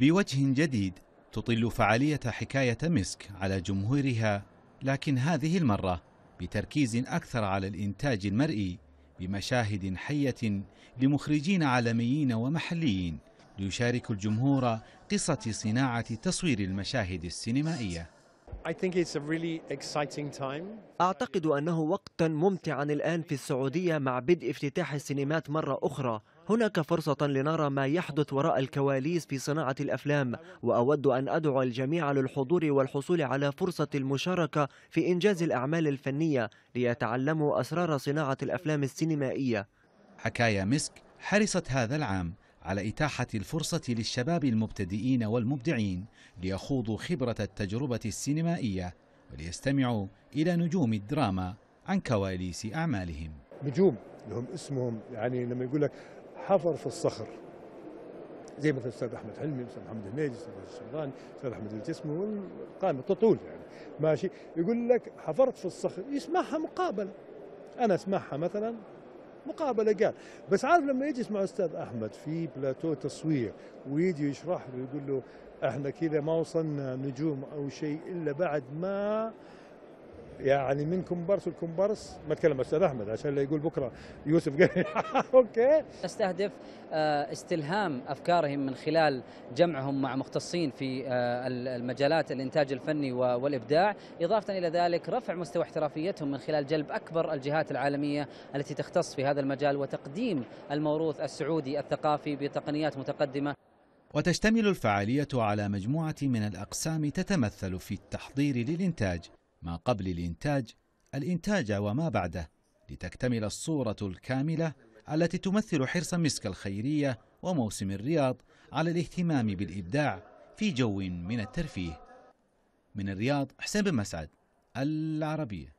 بوجه جديد تطل فعالية حكاية مسك على جمهورها لكن هذه المرة بتركيز أكثر على الإنتاج المرئي بمشاهد حية لمخرجين عالميين ومحليين ليشاركوا الجمهور قصة صناعة تصوير المشاهد السينمائية أعتقد أنه وقتا ممتعا الآن في السعودية مع بدء افتتاح السينمات مرة أخرى هناك فرصة لنرى ما يحدث وراء الكواليس في صناعة الأفلام وأود أن أدعو الجميع للحضور والحصول على فرصة المشاركة في إنجاز الأعمال الفنية ليتعلموا أسرار صناعة الأفلام السينمائية حكاية مسك حرصت هذا العام على إتاحة الفرصة للشباب المبتدئين والمبدعين ليخوضوا خبرة التجربة السينمائية وليستمعوا إلى نجوم الدراما عن كواليس أعمالهم نجوم لهم اسمهم يعني لما يقول لك حفر في الصخر زي مثل الاستاذ احمد حلمي الاستاذ محمد هنيدي الاستاذ الشمراني الاستاذ احمد الجسمي والقائمه تطول يعني ماشي يقول لك حفرت في الصخر يسمعها مقابله انا اسمعها مثلا مقابله قال بس عارف لما يجي يسمع استاذ احمد في بلاتو تصوير ويجي يشرح له يقول له احنا كذا ما وصلنا نجوم او شيء الا بعد ما يعني من كومبارس لكومبارس ما تكلم استاذ احمد عشان لا يقول بكره يوسف قال اوكي استهدف آه، استلهام افكارهم من خلال جمعهم مع مختصين في آه، المجالات الانتاج الفني والابداع اضافه الى ذلك رفع مستوى احترافيتهم من خلال جلب اكبر الجهات العالميه التي تختص في هذا المجال وتقديم الموروث السعودي الثقافي بتقنيات متقدمه وتشتمل الفعالية على مجموعة من الأقسام تتمثل في التحضير للإنتاج ما قبل الإنتاج الإنتاج وما بعده لتكتمل الصورة الكاملة التي تمثل حرص مسك الخيرية وموسم الرياض على الاهتمام بالإبداع في جو من الترفيه من الرياض حسين بن مسعد العربيه